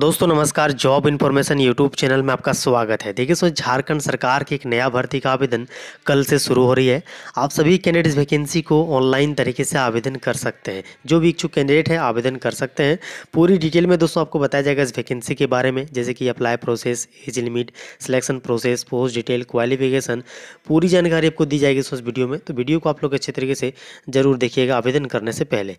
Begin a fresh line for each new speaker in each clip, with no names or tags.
दोस्तों नमस्कार job information YouTube channel में आपका स्वागत है देखिए सो झारखंड सरकार की एक नया भर्ती का आवेदन कल से शुरू हो रही है आप सभी कैंडिडेट्स वैकेंसी को ऑनलाइन तरीके से आवेदन कर सकते हैं जो भी इच्छुक कैंडिडेट है आवेदन कर सकते हैं पूरी डिटेल में दोस्तों आपको बताया जाएगा इस वैकेंसी के बारे में जैसे कि apply process age limit selection process post detail qualification पूरी जानकारी आपको दी जाएगी इस वीडियो में तो वीडियो को आप लोग अच्छे तरीके से जरूर देखिएगा आवेदन करने से पहले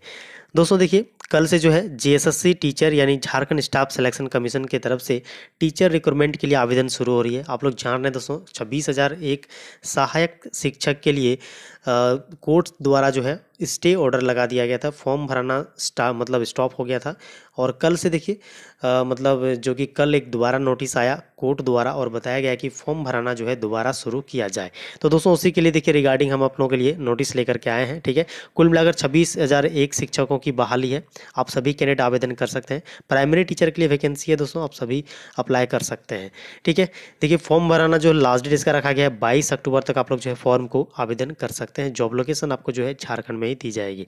दोस्तों देखिए कल से जो है जीएसएससी टीचर यानी झारखंड स्टाफ सिलेक्शन कमीशन की तरफ से टीचर रिक्रूटमेंट के लिए आवेदन शुरू हो रही है आप लोग जान रहे हैं दोस्तों छब्बीस हज़ार एक सहायक शिक्षक के लिए कोर्ट द्वारा जो है स्टे ऑर्डर लगा दिया गया था फॉर्म भराना स्टा मतलब स्टॉप हो गया था और कल से देखिए मतलब जो कि कल एक दोबारा नोटिस आया कोर्ट द्वारा और बताया गया कि फॉर्म भराना जो है दोबारा शुरू किया जाए तो दोस्तों उसी के लिए देखिए रिगार्डिंग हम अपनों के लिए नोटिस लेकर के आए हैं ठीक है कुल मिलाकर छब्बीस शिक्षकों की बहाली है आप सभी कैंडिडेट आवेदन कर सकते हैं प्राइमरी टीचर के लिए वैकेंसी है दोस्तों आप सभी अप्लाई कर सकते हैं ठीक है देखिए फॉर्म भराना जो लास्ट डेट इसका रखा गया है बाईस अक्टूबर तक आप लोग जो है फॉर्म को आवेदन कर सकते हैं जॉब लोकेशन आपको जो है झारखंड में में ही दी जाएगी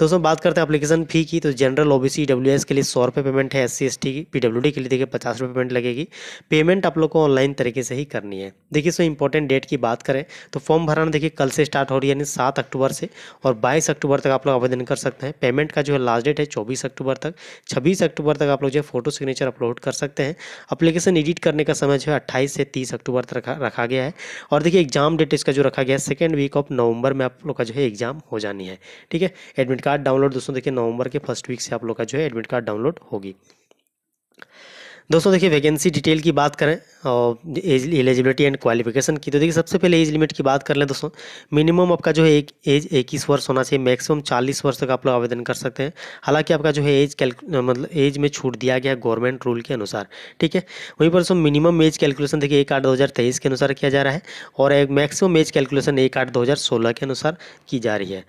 दोस्तों बात करते हैं अपलीकेशन फ़ी की तो जनरल ओबीसी डब्ल्यू के लिए सौ रुपये पेमेंट है एस सी एस टी की पी डब्ल्यू डी के लिए देखिए पचास रुपये पेमेंट लगेगी पेमेंट आप लोग को ऑनलाइन तरीके से ही करनी है देखिए सो इंपॉर्टेंट डेट की बात करें तो फॉर्म भराना देखिए कल से स्टार्ट हो रही है यानी सात अक्टूबर से और बाईस अक्टूबर तक आप लोग आवेदन कर सकते हैं पेमेंट का जो है लास्ट डेट है चौबीस अक्टूबर तक छब्बीस अक्टूबर तक आप लोग जो है फोटो सिग्नेचर अपलोड कर सकते हैं अप्लीकेशन एडिट करने का समय जो है अट्ठाईस से तीस अक्टूबर तक रखा रखा गया है और देखिए एग्जाम डेट इसका जो रखा गया है सेकेंड वीक ऑफ नवंबर में आप लोग का जो है एग्जाम हो जानी है ठीक है एडमिट कार्ड डाउनलोड दोस्तों देखिए नवंबर के फर्स्ट वीक से आप लोग का जो है एडमिट कार्ड डाउनलोड होगी दोस्तों देखिए वैकेंसी डिटेल की बात करें और एज एलिजिबिलिटी एंड क्वालिफिकेशन की तो देखिए सबसे पहले एज लिमिट की बात कर लें दोस्तों मिनिमम आपका जो है एक एज इक्कीस वर्ष होना चाहिए मैक्सिमम चालीस वर्ष तक आप लोग आवेदन कर सकते हैं हालांकि आपका जो है एज कैल मतलब एज में छूट दिया गया गवर्नमेंट रूल के अनुसार ठीक है वहीं पर दोस्तों मिनिमम एज कैलकुलेशन देखिए एक आठ दो के अनुसार किया जा रहा है और एक मैक्सिमम एज कैलकुलेशन एक आठ दो के अनुसार की जा रही है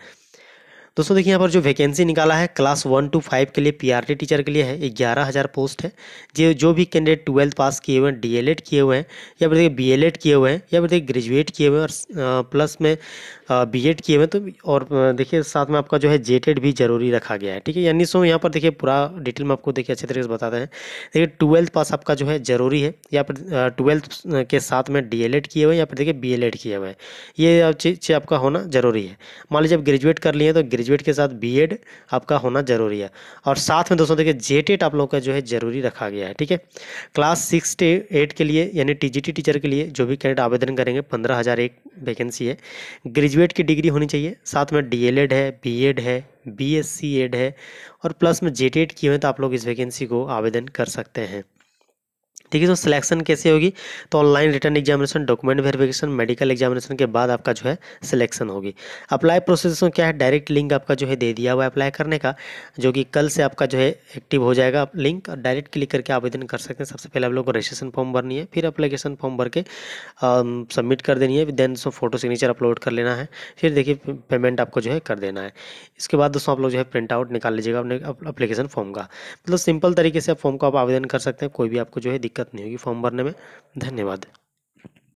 दोस्तों देखिए यहाँ पर जो वैकेंसी निकाला है क्लास वन टू फाइव के लिए पीआरटी टीचर के लिए है ग्यारह हज़ार पोस्ट है जो जो भी कैंडिडेट ट्वेल्थ पास किए हुए हैं डीएलएड किए हुए हैं या फिर देखिए बीएलएड किए हुए हैं या फिर देखिए ग्रेजुएट किए हुए हैं और प्लस में बीएड किए हुए हैं तो और देखिए साथ में आपका जो है जेटेड e भी जरूरी रखा गया है ठीक है यानी सो यहाँ पर देखिए पूरा डिटेल में आपको देखिए अच्छे तरीके से बताते हैं देखिए ट्वेल्थ पास आपका जो है ज़रूरी है या फिर ट्वेल्थ के साथ में डी किए हुए या फिर देखिए बी किए हुए हैं ये चीज़ आपका होना ज़रूरी है मान लीजिए आप ग्रेजुएट कर लिए तो ग्रेजुएट ग्रेजुएट के साथ बीएड आपका होना ज़रूरी है और साथ में दोस्तों देखिए जेटेट आप लोगों का जो है ज़रूरी रखा गया है ठीक है क्लास सिक्स टे एट के लिए यानी टीजीटी टीचर के लिए जो भी कैंडिडेट आवेदन करेंगे पंद्रह हज़ार एक वैकेंसी है ग्रेजुएट की डिग्री होनी चाहिए साथ में डी है बी है बी एड है और प्लस में जे की हुए तो आप लोग इस वैकेंसी को आवेदन कर सकते हैं ठीक है तो सिलेक्शन कैसे होगी तो online written examination document verification medical examination के बाद आपका जो है सिलेक्शन होगी अप्लाई प्रोसेस में क्या है डायरेक्ट लिंक आपका जो है दे दिया हुआ है अप्लाई करने का जो कि कल से आपका जो है एक्टिव हो जाएगा लिंक डायरेक्ट क्लिक करके आवेदन कर सकते हैं सबसे पहले आप लोग को रजिस्ट्रेशन फॉर्म भरनी है फिर अप्लीकेशन फॉर्म भर के सबमिट कर देनी है देन दोस्तों फोटो सिग्नेचर अपलोड कर लेना है फिर देखिए पेमेंट आपको जो है कर देना है इसके बाद दोस्तों आप लोग जो है प्रिंट आउट निकाल लीजिएगा अपने अप्लीकेशन फॉर्म का मतलब सिंपल तरीके से आप फॉर्म को आप आवेदन कर सकते हैं कोई भी आपको जो है दिक्कत दिक्कत नहीं होगी फॉर्म भरने में धन्यवाद